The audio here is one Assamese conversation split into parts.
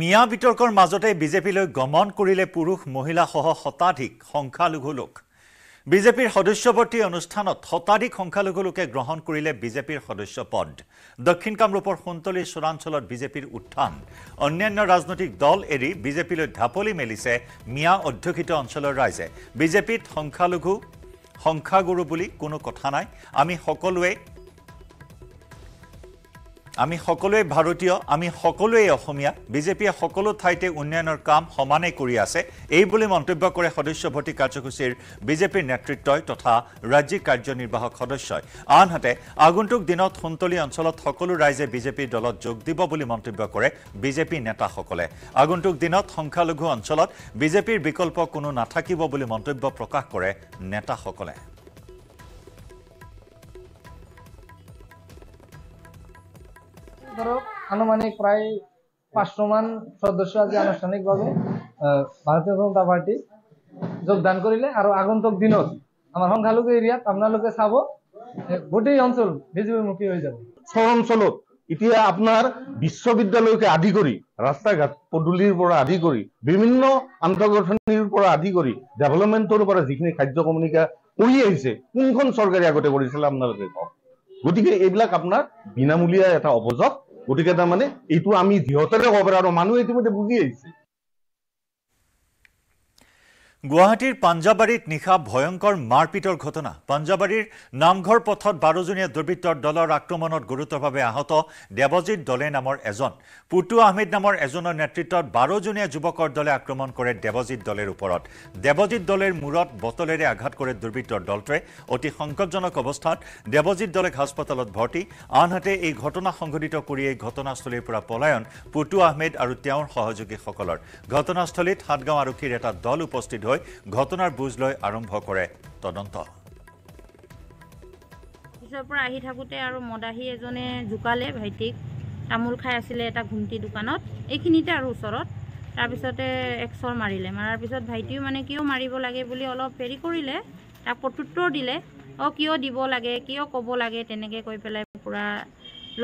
মিয়া বিতৰ্কৰ মাজতে বিজেপিলৈ গমন কৰিলে পুৰুষ মহিলাসহ শতাধিক সংখ্যালঘু লোক বিজেপিৰ সদস্যৱৰ্তী অনুষ্ঠানত শতাধিক সংখ্যালঘু লোকে গ্ৰহণ কৰিলে বিজেপিৰ সদস্য পদ দক্ষিণ কামৰূপৰ সোণতলী চোৰাঞ্চলত বিজেপিৰ উত্থান অন্যান্য ৰাজনৈতিক দল এৰি বিজেপিলৈ ঢাপলি মেলিছে মিয়া অধ্যক্ষিত অঞ্চলৰ ৰাইজে বিজেপিত সংখ্যালঘু সংখ্যাগুৰু বুলি কোনো কথা নাই আমি সকলোৱে আমি সকলোৱে ভাৰতীয় আমি সকলোৱে অসমীয়া বিজেপিয়ে সকলো ঠাইতে উন্নয়নৰ কাম সমানে কৰি আছে এই বুলি মন্তব্য কৰে সদস্য ভৰ্তি কাৰ্যসূচীৰ বিজেপিৰ নেতৃত্বই তথা ৰাজ্যিক কাৰ্যনিৰ্বাহক সদস্যই আনহাতে আগন্তুক দিনত সোণতলি অঞ্চলত সকলো ৰাইজে বিজেপিৰ দলত যোগ দিব বুলি মন্তব্য কৰে বিজেপি নেতাসকলে আগন্তুক দিনত সংখ্যালঘু অঞ্চলত বিজেপিৰ বিকল্প কোনো নাথাকিব বুলি মন্তব্য প্ৰকাশ কৰে নেতাসকলে বছরও আনুমানিক প্রায় পাঁচশো মান সদস্য আজ আনুষ্ঠানিকভাবে ভারতীয় জনতা পার্টি যোগদান করিলে আর আগন্তুক দিনত আমার সংখ্যালঘু এরিয়াত আপনার চাব গোটেই অঞ্চল বিজেপিমুখী হয়ে যাব সব অঞ্চল এটা আপনার বিশ্ববিদ্যালয়কে আদি করে রাস্তাঘাট ঘাট পদূলিৰ আদি করে বিভিন্ন আন্তঃগাঁথনিৰ পৰা আদি কৰি ডেভেলপমেণ্টৰ পৰা যিখিনি কাৰ্যক্ৰমণিকা কৰি আহিছে কোনখন চৰকাৰে আগতে করেছিল আপনার গতি এইবিল আপনার বিনামূলিয়া বিনামূলীয়া এটা অপযোগ গতিকে তাৰমানে এইটো আমি যিহতেৰে ক'ব পাৰোঁ আৰু মানুহ ইতিমধ্যে বুজি আহিছে গুৱাহাটীৰ পাঞ্জাবাৰীত নিশা ভয়ংকৰ মাৰপিটৰ ঘটনা পাঞ্জাবাৰীৰ নামঘৰ পথত বাৰজনীয়া দুৰ্বৃত্তৰ দলৰ আক্ৰমণত গুৰুতৰভাৱে আহত দেৱজিৎ দলে নামৰ এজন পুটু আহমেদ নামৰ এজনৰ নেতৃত্বত বাৰজনীয়া যুৱকৰ দলে আক্ৰমণ কৰে দেৱজিৎ দলেৰ ওপৰত দেৱজিৎ দলেৰ মূৰত বটলেৰে আঘাত কৰে দুৰ্বৃত্তৰ দলটোৱে অতি সংকটজনক অৱস্থাত দেৱজিৎ দলে হাস্পতালত ভৰ্তি আনহাতে এই ঘটনা সংঘটিত কৰি এই ঘটনাস্থলীৰ পৰা পলায়ন পুটু আহমেদ আৰু তেওঁৰ সহযোগীসকলৰ ঘটনাস্থলীত সাতগাঁও আৰক্ষীৰ এটা দল উপস্থিত হয় লৈ ঘটনাৰ বুজ লৈ আৰম্ভ কৰে তদন্ত পিছৰ পৰা আহি থাকোঁতে আৰু মদাহী এজনে জোকালে ভাইটিক তামোল খাই আছিলে এটা ঘুমটি দোকানত এইখিনিতে আৰু ওচৰত তাৰপিছতে এক্সৰ মাৰিলে মাৰাৰ পিছত ভাইটিও মানে কিয় মাৰিব লাগে বুলি অলপ হেৰি কৰিলে তাক প্ৰত্যুত্তৰ দিলে অঁ কিয় দিব লাগে কিয় ক'ব লাগে তেনেকৈ কৈ পেলাই পূৰা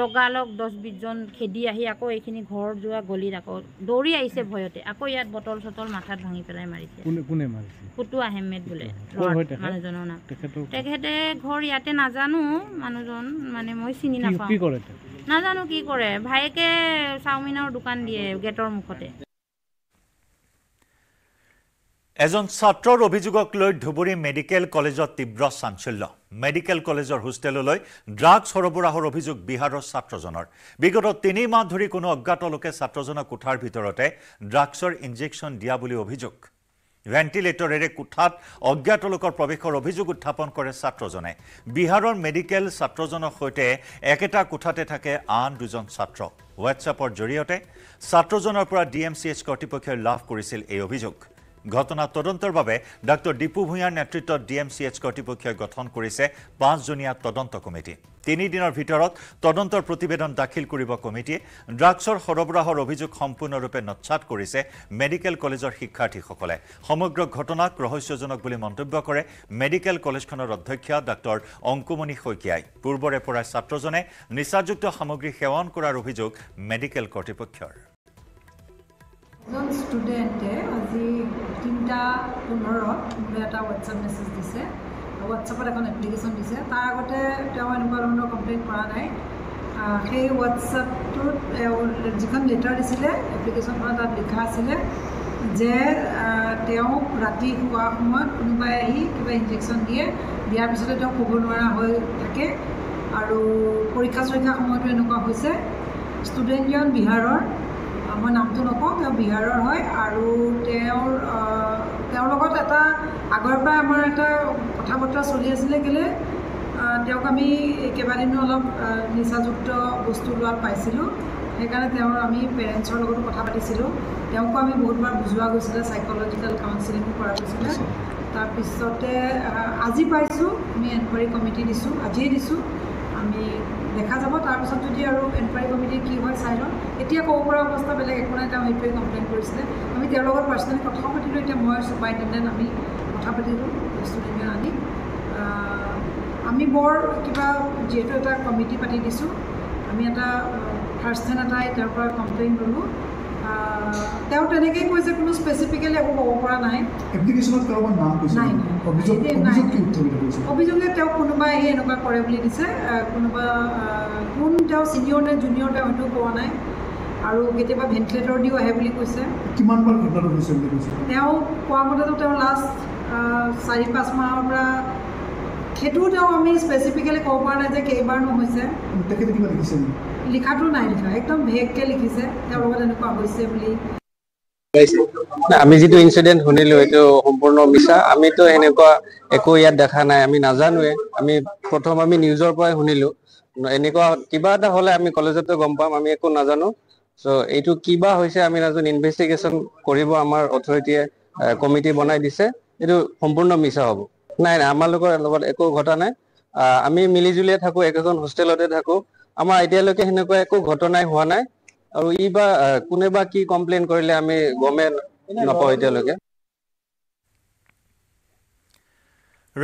লগালগ দহ বিছজন খেদি আহি আকৌ এইখিনি ঘৰ যোৱা গলিত আকৌ দৌৰি আহিছে ভয়তে আকৌ ইয়াত বটল চটল মাথাত ভাঙি পেলাই মাৰিছে ফুটু আহমেদ বোলে মানুহজনৰ নাম তেখেতে ঘৰ ইয়াতে নাজানো মানুহজন মানে মই চিনি নাপাওঁ নাজানো কি কৰে ভায়েকে চাওমিনৰ দোকান দিয়ে গেটৰ মুখতে এজন ছাত্ৰৰ অভিযোগক লৈ ধুবুৰী মেডিকেল কলেজত তীব্ৰ চাঞ্চল্য মেডিকেল কলেজৰ হোষ্টেললৈ ড্ৰাগছ সৰবৰাহৰ অভিযোগ বিহাৰৰ ছাত্ৰজনৰ বিগত তিনি মাহ ধৰি কোনো অজ্ঞাত লোকে ছাত্ৰজনক কোঠাৰ ভিতৰতে ড্ৰাগছৰ ইনজেকশ্যন দিয়া বুলি অভিযোগ ভেণ্টিলেটৰেৰে কোঠাত অজ্ঞাত লোকেৰ প্ৰবেশেৰ অভিযোগ উত্থাপন কৰে ছাত্ৰজনে বিহাৰৰ মেডিকেল ছাত্ৰজনৰ সৈতে একেটা কোঠাতে থাকে আন দুজন ছাত্ৰ ছাত্ৰ জৰিয়তে ছাত্ৰজনৰ পৰা ডি এম চি এইচ কৰ্তৃপক্ষই লাভ কৰিছিল এই অভিযোগ ঘটনা তদন্তৰ বাবে ডক্টৰ ডিপু ভূঞাৰ নেতৃত্বত ডি এম চি এইচ কৰ্তৃপক্ষই গঠন কৰিছে পাঁচজনীয়া তদন্ত কমিটি তিনিদিনৰ ভিতৰত তদন্তৰ প্ৰতিবেদন দাখিল কৰিব কমিটিয়ে ড্ৰাগছৰ সৰবৰাহৰ অভিযোগ সম্পূৰ্ণৰূপে নচ্ছাত কৰিছে মেডিকেল কলেজৰ শিক্ষাৰ্থীসকলে সমগ্ৰ ঘটনাক ৰহস্যজনক বুলি মন্তব্য কৰে মেডিকেল কলেজখনৰ অধ্যক্ষ ডাঃ অংকুমণি শইকীয়াই পূৰ্বৰে পৰা ছাত্ৰজনে নিচাযুক্ত সামগ্ৰী সেৱন কৰাৰ অভিযোগ মেডিকেল কৰ্তৃপক্ষৰ তিনিটা পোন্ধৰত কোনোবাই এটা হোৱাটছএপ মেছেজ দিছে হোৱাটছআপত এখন এপ্লিকেশ্যন দিছে তাৰ আগতে তেওঁ এনেকুৱা ধৰণৰ কমপ্লেইন কৰা নাই সেই হোৱাটছআপটোত যিখন লেটাৰ দিছিলে এপ্লিকেশ্যনখনত তাত লিখা আছিলে যে তেওঁক ৰাতি শোৱাৰ সময়ত কোনোবাই আহি কিবা ইনজেকশ্যন দিয়ে দিয়াৰ পিছতে তেওঁ শুব নোৱাৰা হৈ থাকে আৰু পৰীক্ষা চৰীক্ষাৰ সময়তো এনেকুৱা হৈছে ষ্টুডেণ্টজন বিহাৰৰ মই নামটো নকওঁ তেওঁ বিহাৰৰ হয় আৰু আগৰ পৰা আমাৰ এটা কথা বতৰা চলি আছিলে কেলে তেওঁক আমি কেইবাদিনো অলপ নিচাযুক্ত বস্তু লোৱাত পাইছিলোঁ সেইকাৰণে তেওঁৰ আমি পেৰেণ্টছৰ লগতো কথা পাতিছিলোঁ তেওঁকো আমি বহুতবাৰ বুজোৱা গৈছিলে চাইক'লজিকেল কাউন্সিলিঙো কৰা গৈছিলে তাৰপিছতে আজি পাইছোঁ আমি এনকুৱাৰী কমিটি দিছোঁ আজিয়ে দিছোঁ আমি দেখা যাব তাৰপিছত যদি আৰু এনকুৱাৰী কমিটি কি হয় চাই লওঁ এতিয়া ক'ব পৰা অৱস্থা বেলেগ একো নাই তেওঁ এইটোৱে কমপ্লেইন কৰিছিলে আমি তেওঁৰ লগত পাৰ্চনেলি কথাও পাতিলোঁ এতিয়া মই ছুপাৰিণ্টেণ্ডেণ্ট আমি কথা পাতিলোঁ বস্তুখিনি আনি আমি বৰ কিবা যিহেতু এটা কমিটি পাতি দিছোঁ আমি এটা ফাৰ্ষ্ট হেণ্ড এটাই তেওঁৰ পৰা কমপ্লেইন ল'লোঁ তেওঁ তেনেকেই কৈছে কোনো স্পেচিফিকেলি একো ক'ব পৰা নাই অভিযোগে তেওঁ কোনোবাই আহি এনেকুৱা কৰে বুলি দিছে কোনোবা কোন তেওঁ চিনিয়ৰ নে জুনিয়ৰ তেওঁ সেইটো কোৱা নাই আৰু কেতিয়াবা ভেণ্টিলেটৰ দিও আহে বুলি কৈছে তেওঁ কোৱা মতেতো তেওঁ লাষ্ট চাৰি পাঁচ মাহৰ পৰা সেইটোও তেওঁ আমি স্পেচিফিকেলি ক'ব পৰা নাই যে কেইবাৰনো হৈছে লিখাটো নাই লিখা একদম ভেগকৈ লিখিছে তেওঁৰ লগত এনেকুৱা হৈছে বুলি আমি যিটো ইনচিডেণ্ট শুনিলোঁ এইটো সম্পূৰ্ণ মিছা আমিতো এনেকুৱা একো ইয়াত দেখা নাই আমি নাজানোৱে আমি প্ৰথম আমি নিউজৰ পৰাই শুনিলো এনেকুৱা কিবা এটা হলে আমি কলেজতো গম পাম আমি একো নাজানো চ' এইটো কিবা হৈছে আমি নাজানো ইনভেষ্টিগেশ্যন কৰিব আমাৰ অথৰিটিয়ে কমিটি বনাই দিছে এইটো সম্পূৰ্ণ মিছা হ'ব নাই নাই আমাৰ লগৰ লগত একো ঘটা নাই আমি মিলি জুলিয়ে থাকো একেখন হোষ্টেলতে থাকো আমাৰ এতিয়ালৈকে সেনেকুৱা একো ঘটনাই হোৱা নাই আৰু ই কোনে বা কি কমপ্লেইন কৰিলে আমি গমে নাপাওঁ এতিয়ালৈকে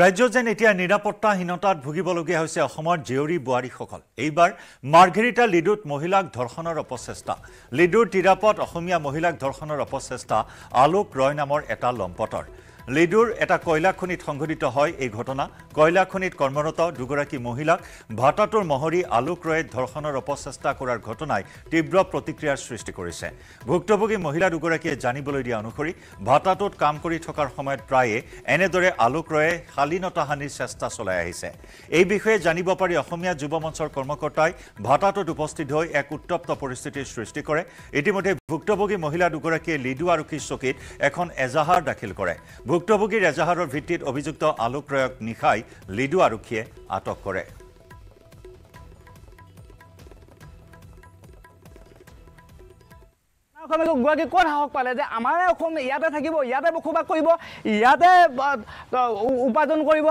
ৰাজ্য যেন এতিয়া নিৰাপত্তাহীনতাত ভুগিবলগীয়া হৈছে অসমৰ জীয়ৰী বোৱাৰীসকল এইবাৰ মাৰ্ঘেৰিটা লিডুত মহিলাক ধৰ্ষণৰ অপচেষ্টা লিডুৰ তিৰাপত অসমীয়া মহিলাক ধৰ্ষণৰ অপচেষ্টা আলোক ৰয় নামৰ এটা লম্পটৰ লিডুৰ এটা কয়লা খনিত সংঘটিত হয় এই ঘটনা কয়লা খনিত কৰ্মৰত দুগৰাকী মহিলাক ভাটাটোৰ মহৰী আলোক ৰয়ে ধৰ্ষণৰ অপচেষ্টা কৰাৰ ঘটনাই তীব্ৰ প্ৰতিক্ৰিয়াৰ সৃষ্টি কৰিছে ভুক্তভোগী মহিলা দুগৰাকীয়ে জানিবলৈ দিয়া অনুসৰি ভাটাটোত কাম কৰি থকাৰ সময়ত প্ৰায়ে এনেদৰে আলোক ৰয়ে শালীনতা হানিৰ চেষ্টা চলাই আহিছে এই বিষয়ে জানিব পাৰি অসমীয়া যুৱ মঞ্চৰ কৰ্মকৰ্তাই ভাটাটোত উপস্থিত হৈ এক উত্তপ্ত পৰিস্থিতিৰ সৃষ্টি কৰে ইতিমধ্যে ভুক্তভোগী মহিলা দুগৰাকীয়ে লিডু আৰক্ষীৰ চকীত এখন এজাহাৰ দাখিল কৰে ভুক্তভোগীৰ এজাহাৰেৰ ভিত্তিত অভিযুক্ত আলোক্ৰয়ক নিশাই লিডু আৰক্ষে আটক কৰে গুৱাহী ক'ত সাহস পালে যে আমাৰে অসম ইয়াতে থাকিব ইয়াতে বসবাস কৰিব ইয়াতে উপাৰ্জন কৰিব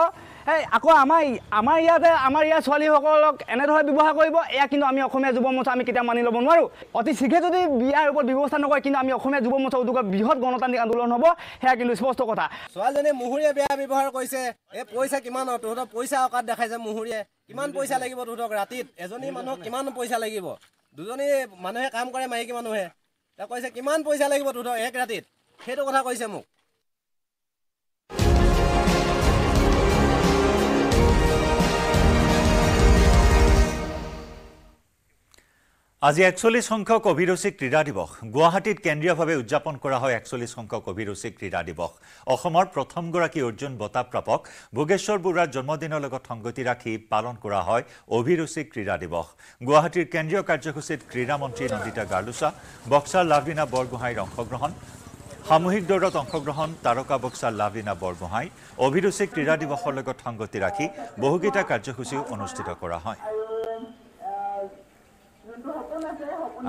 এই আকৌ আমাৰ আমাৰ ইয়াতে আমাৰ ইয়াৰ ছোৱালীসকলক এনেধৰণে ব্যৱহাৰ কৰিব এয়া কিন্তু আমি অসমীয়া যুৱ মঞ্চ আমি কেতিয়াও মানি ল'ব নোৱাৰোঁ অতি শীঘ্ৰে যদি বিয়াৰ ওপৰত ব্যৱস্থা নকৰে কিন্তু আমি অসমীয়া যুৱ মঞ্চ উদ্যোগৰ বৃহৎ গণতান্ত্ৰিক আন্দোলন হ'ব সেয়া কিন্তু স্পষ্ট কথা ছোৱালীজনী মুহুৰীয়ে বিয়া ব্যৱহাৰ কৰিছে এই পইচা কিমান তহঁতৰ পইচা অকাত দেখাইছে মুহুৰীয়ে কিমান পইচা লাগিব তহঁতক ৰাতিত এজনী মানুহক কিমান পইচা লাগিব দুজনী মানুহে কাম কৰে মাইকী মানুহে তেওঁ কৈছে কিমান পইচা লাগিব তহঁতক এক ৰাতিত সেইটো কথা কৈছে মোক আজি একচল্লিছ সংখ্যক অভিৰুচি ক্ৰীড়া দিৱস গুৱাহাটীত কেন্দ্ৰীয়ভাৱে উদযাপন কৰা হয় একচল্লিছ সংখ্যক অভিৰুচি ক্ৰীড়া দিৱস অসমৰ প্ৰথমগৰাকী অৰ্জুন বঁটা প্ৰাপক ভোগেশ্বৰ বৰুৱাৰ জন্মদিনৰ লগত সংগতি ৰাখি পালন কৰা হয় অভিৰুচি ক্ৰীড়া দিৱস গুৱাহাটীৰ কেন্দ্ৰীয় কাৰ্যসূচীত ক্ৰীড়া মন্ত্ৰী নন্দিতা গাৰ্লুচা বক্সাৰ লাভলীনা বৰগোহাঁইৰ অংশগ্ৰহণ সামূহিক দৌৰত অংশগ্ৰহণ তাৰকা বক্সাৰ লাভলীনা বৰগোহাঁই অভিৰুচি ক্ৰীড়া দিৱসৰ লগত সংগতি ৰাখি বহুকেইটা কাৰ্যসূচীও অনুষ্ঠিত কৰা হয়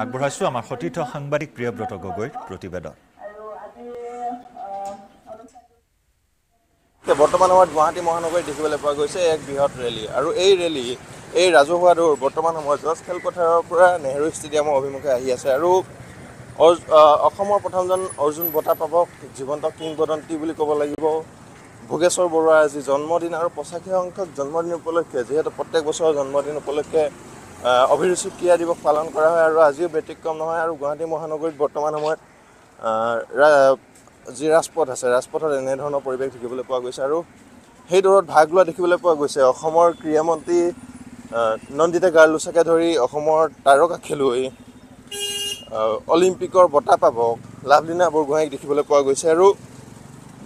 আগবঢ়াইছো আমাৰ সতীৰ্থ সাংবাদিক প্ৰিয়ব্ৰত গগৈৰ প্ৰতিবেদন বৰ্তমান সময়ত গুৱাহাটী মহানগৰীত দেখিবলৈ পোৱা গৈছে এক বৃহৎ ৰেলী আৰু এই ৰেলী এই ৰাজহুৱা দৌৰ বৰ্তমান সময়ত জজ খেলপথাৰৰ পৰা নেহৰু ষ্টেডিয়ামৰ অভিমুখে আহি আছে আৰু অসমৰ প্ৰথমজন অৰ্জুন বঁটা পাবক জীৱন্ত কিংবদন্তী বুলি ক'ব লাগিব ভোগেশ্বৰ বৰুৱাৰ আজি জন্মদিন আৰু পঁচাশী সংখ্যক জন্মদিন উপলক্ষে যিহেতু প্ৰত্যেক বছৰৰ জন্মদিন উপলক্ষে অভিৰুচি ক্ৰীড়া দিৱস পালন কৰা হয় আৰু আজিও ব্যতিক্ৰম নহয় আৰু গুৱাহাটী মহানগৰীত বৰ্তমান সময়ত যি ৰাজপথ আছে ৰাজপথত এনেধৰণৰ পৰিৱেশ দেখিবলৈ পোৱা গৈছে আৰু সেই দৌৰত ভাগ লোৱা দেখিবলৈ পোৱা গৈছে অসমৰ ক্ৰীড়া মন্ত্ৰী নন্দিতা গাৰ্লোচাকে ধৰি অসমৰ তাৰকা খেলুৱৈ অলিম্পিকৰ বঁটা পাবক লাভলীনা বৰগোহাঁইক দেখিবলৈ পোৱা গৈছে আৰু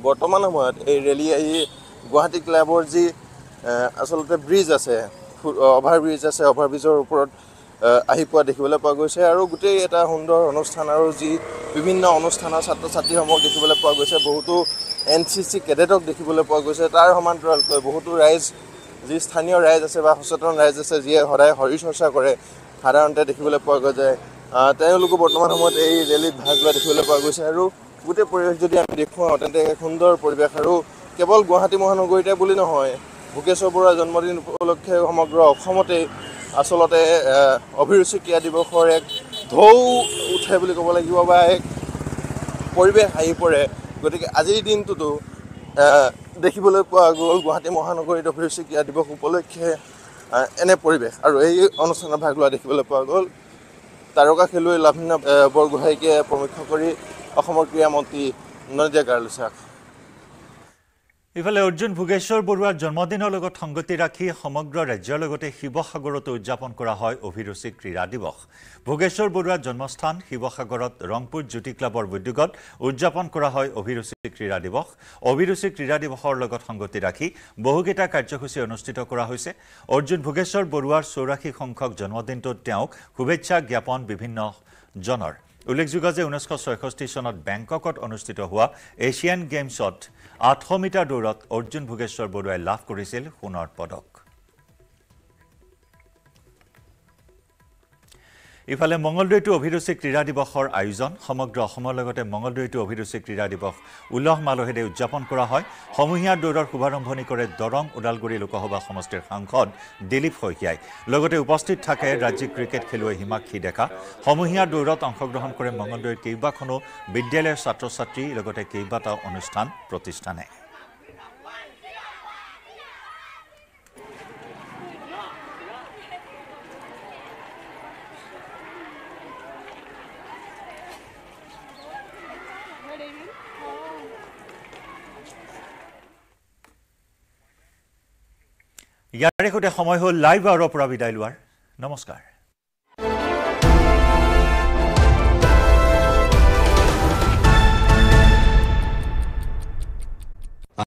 বৰ্তমান সময়ত এই ৰেলী আহি গুৱাহাটী ক্লাবৰ যি আচলতে ব্ৰিজ আছে অভাৰব্ৰিজ আছে অভাৰব্ৰিজৰ ওপৰত আহি পোৱা দেখিবলৈ পোৱা গৈছে আৰু গোটেই এটা সুন্দৰ অনুষ্ঠান আৰু যি বিভিন্ন অনুষ্ঠানৰ ছাত্ৰ ছাত্ৰীসমূহক দেখিবলৈ পোৱা গৈছে বহুতো এন চি চি কেডেটক দেখিবলৈ পোৱা গৈছে তাৰ সমান্তৰালকৈ বহুতো ৰাইজ যি স্থানীয় ৰাইজ আছে বা সচেতন ৰাইজ আছে যিয়ে সদায় শৰীৰ চৰ্চা কৰে সাধাৰণতে দেখিবলৈ পোৱা গৈ যায় তেওঁলোকো বৰ্তমান সময়ত এই ৰেলীত ভাগ লোৱা দেখিবলৈ পোৱা গৈছে আৰু গোটেই পৰিৱেশ যদি আমি দেখুৱাওঁ তেন্তে সুন্দৰ পৰিৱেশ আৰু কেৱল গুৱাহাটী মহানগৰীতে বুলি নহয় ভোগেশ্বৰ বৰুৱাৰ জন্মদিন উপলক্ষে সমগ্ৰ অসমতেই আচলতে অভিৰুচি ক্ৰীড়া দিৱসৰ এক ঢৌ উঠে বুলি ক'ব লাগিব বা এক পৰিৱেশ আহি পৰে গতিকে আজিৰ দিনটোতো দেখিবলৈ পোৱা গ'ল গুৱাহাটী মহানগৰীত অভিৰুচি ক্ৰীড়া দিৱস উপলক্ষে এনে পৰিৱেশ আৰু এই অনুষ্ঠানত ভাগ লোৱা দেখিবলৈ পোৱা গ'ল তাৰকা খেলুৱৈ লাভিন্য বৰগোহাঁইকে প্ৰমুখ্য কৰি অসমৰ ক্ৰীড়া মন্ত্ৰী নদিয়া গাৰ্লছাক ইফালে অৰ্জুন ভোগেশ্বৰ বৰুৱাৰ জন্মদিনৰ লগত সংগতি ৰাখি সমগ্ৰ ৰাজ্যৰ লগতে শিৱসাগৰতো উদযাপন কৰা হয় অভিৰুচি ক্ৰীড়া দিৱস ভোগেশ্বৰ বৰুৱাৰ জন্মস্থান শিৱসাগৰত ৰংপুৰ জ্যোতি ক্লাবৰ উদ্যোগত উদযাপন কৰা হয় অভিৰুচি ক্ৰীড়া দিৱস অভিৰুচি ক্ৰীড়া দিৱসৰ লগত সংগতি ৰাখি বহুকেইটা কাৰ্যসূচী অনুষ্ঠিত কৰা হৈছে অৰ্জুন ভোগেশ্বৰ বৰুৱাৰ চৌৰাশী সংখ্যক জন্মদিনটোত তেওঁক শুভেচ্ছা জ্ঞাপন বিভিন্ন জনেৰ উল্লেখযোগ্য যে ঊনৈছশ ছয়ষষ্ঠি চনত বেংককত অনুষ্ঠিত হোৱা এছিয়ান গেমছত আঠশ মিটাৰ দৌৰত অৰ্জুন ভোগেশ্বৰ বৰুৱাই লাভ কৰিছিল সোণৰ পদক ইফালে মঙলদৈটো অভিৰুচি ক্ৰীড়া দিৱসৰ আয়োজন সমগ্ৰ অসমৰ লগতে মঙলদৈটো অভিৰুচি ক্ৰীড়া দিৱস উলহ মালহেৰে উদযাপন কৰা হয় সমূহীয়া দৌৰৰ শুভাৰম্ভণি কৰে দৰং ওদালগুৰি লোকসভা সমষ্টিৰ সাংসদ দিলীপ শইকীয়াই লগতে উপস্থিত থাকে ৰাজ্যিক ক্ৰিকেট খেলুৱৈ হিমাক্ষী ডেকা সমূহীয়া দৌৰত অংশগ্ৰহণ কৰে মঙলদৈৰ কেইবাখনো বিদ্যালয়ৰ ছাত্ৰ ছাত্ৰী লগতে কেইবাটাও অনুষ্ঠান প্ৰতিষ্ঠানে ইয়াৰে সৈতে সময় হ'ল লাইভ আৰু পৰা বিদায় লোৱাৰ নমস্কাৰ